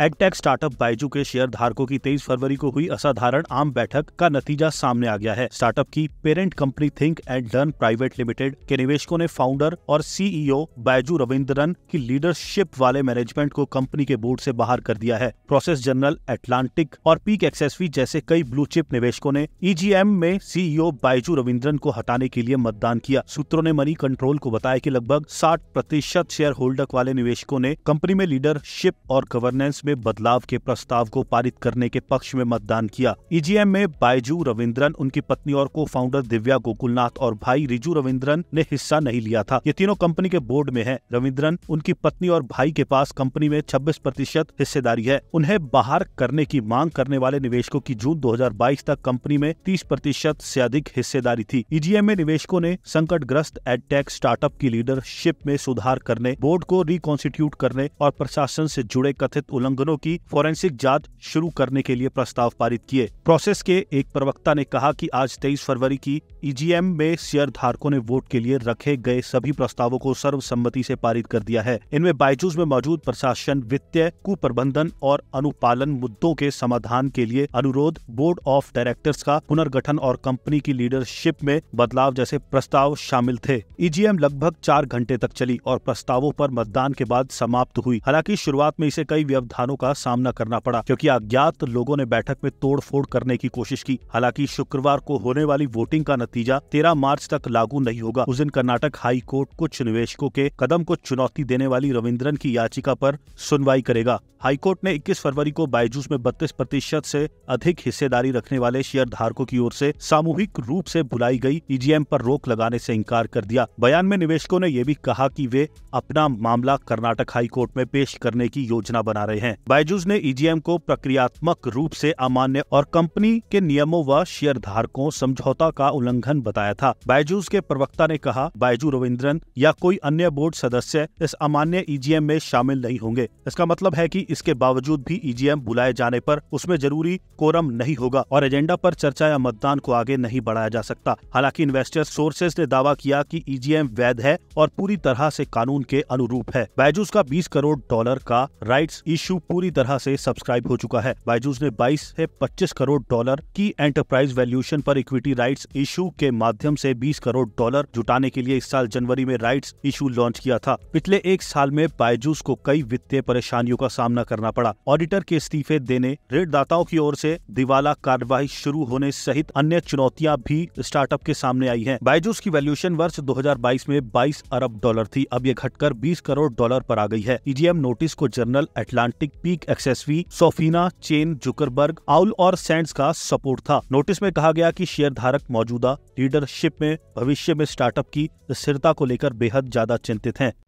edtech startup Byju के share धारकों की 23 फरवरी को हुई असाधारण आम बैठक का नतीजा सामने आ गया है स्टार्टअप की parent company think and learn private limited के निवेशकों ने फाउंडर और सीईओ बाइजू रविंद्रन की लीडरशिप वाले मैनेजमेंट को कंपनी के बोर्ड से बाहर कर दिया है प्रोसेस जनरल एटलांटिक और पीक एक्सेसवी जैसे कई ब्लू चिप निवेशकों ने ईजीएम में सीईओ बायजू रविंद्रन को हटाने के लिए मतदान किया सूत्रों ने मनी कंट्रोल को बताया की लगभग साठ प्रतिशत शेयर होल्डर वाले निवेशकों ने कंपनी में लीडरशिप और गवर्नेंस में बदलाव के प्रस्ताव को पारित करने के पक्ष में मतदान किया ईजीएम e में बायजू रविंद्रन उनकी पत्नी और को फाउंडर दिव्या गोकुलनाथ और भाई रिजू रविंद्रन ने हिस्सा नहीं लिया था ये तीनों कंपनी के बोर्ड में है रविंद्रन उनकी पत्नी और भाई के पास कंपनी में छब्बीस प्रतिशत हिस्सेदारी है उन्हें बाहर करने की मांग करने वाले निवेशकों की जून दो तक कंपनी में तीस प्रतिशत ऐसी अधिक हिस्सेदारी थी ईजीएम e में निवेशकों ने संकट ग्रस्त एडटेक स्टार्टअप की लीडरशिप में सुधार करने बोर्ड को रिकॉन्स्टिट्यूट करने और प्रशासन से जुड़े कथित उल्लंघन उल्लंघनों की फोरेंसिक जांच शुरू करने के लिए प्रस्ताव पारित किए प्रोसेस के एक प्रवक्ता ने कहा कि आज 23 फरवरी की ईजीएम e में शेयर धारकों ने वोट के लिए रखे गए सभी प्रस्तावों को सर्वसम्मति से पारित कर दिया है इनमें बायजूस में मौजूद प्रशासन वित्तीय कुप्रबंधन और अनुपालन मुद्दों के समाधान के लिए अनुरोध बोर्ड ऑफ डायरेक्टर्स का पुनर्गठन और कंपनी की लीडरशिप में बदलाव जैसे प्रस्ताव शामिल थे ईजीएम e लगभग चार घंटे तक चली और प्रस्तावों पर मतदान के बाद समाप्त हुई हालांकि शुरुआत में इसे कई व्यवधान परेशानों का सामना करना पड़ा क्योंकि अज्ञात लोगों ने बैठक में तोड़फोड़ करने की कोशिश की हालांकि शुक्रवार को होने वाली वोटिंग का नतीजा तेरह मार्च तक लागू नहीं होगा उस दिन कर्नाटक हाई कोर्ट कुछ निवेशकों के कदम को चुनौती देने वाली रविंद्रन की याचिका पर सुनवाई करेगा हाईकोर्ट ने 21 फरवरी को बायजूस में 32 प्रतिशत से अधिक हिस्सेदारी रखने वाले शेयर धारकों की ओर से सामूहिक रूप से बुलाई गई ईजीएम e पर रोक लगाने से इनकार कर दिया बयान में निवेशकों ने यह भी कहा कि वे अपना मामला कर्नाटक हाईकोर्ट में पेश करने की योजना बना रहे हैं है बायजूस ने ईजीएम e को प्रक्रियात्मक रूप से अमान्य और कंपनी के नियमों व शेयर धारकों समझौता का उल्लंघन बताया था बायजूस के प्रवक्ता ने कहा बायजू रविंद्रन या कोई अन्य बोर्ड सदस्य इस अमान्य ईजीएम e में शामिल नहीं होंगे इसका मतलब है की इसके बावजूद भी ईजीएम e बुलाए जाने पर उसमें जरूरी कोरम नहीं होगा और एजेंडा पर चर्चा या मतदान को आगे नहीं बढ़ाया जा सकता हालांकि इन्वेस्टर सोर्सेज ने दावा किया कि ईजीएम वैध है और पूरी तरह से कानून के अनुरूप है बायजूस का 20 करोड़ डॉलर का राइट्स इशू पूरी तरह से सब्सक्राइब हो चुका है बायजूस ने 22 से 25 करोड़ डॉलर की एंटरप्राइज वैल्यूएशन पर इक्विटी राइट्स इशू के माध्यम से 20 करोड़ डॉलर जुटाने के लिए इस साल जनवरी में राइट्स इशू लॉन्च किया था पिछले एक साल में बायजूस को कई वित्तीय परेशानियों का सामना करना पड़ा ऑडिटर के इस्तीफे देने ऋणदाताओं की ओर से दिवाला कार्यवाही शुरू होने सहित अन्य चुनौतियां भी स्टार्टअप के सामने आई है बायजूस की वैल्यूएशन वर्ष दो में बाईस अरब डॉलर थी अब ये घटकर बीस करोड़ डॉलर पर आ गई है ईजीएम e नोटिस को General Atlantic Atlantic Peak XV Sofina Chan Zuckerberg Owl और सैंड्स का सपोर्ट था नोटिस में कहा गया कि धारक मौजूदा लीडरशिप में भविष्य में स्टार्टअप की स्थिरता को लेकर बेहद ज्यादा चिंतित हैं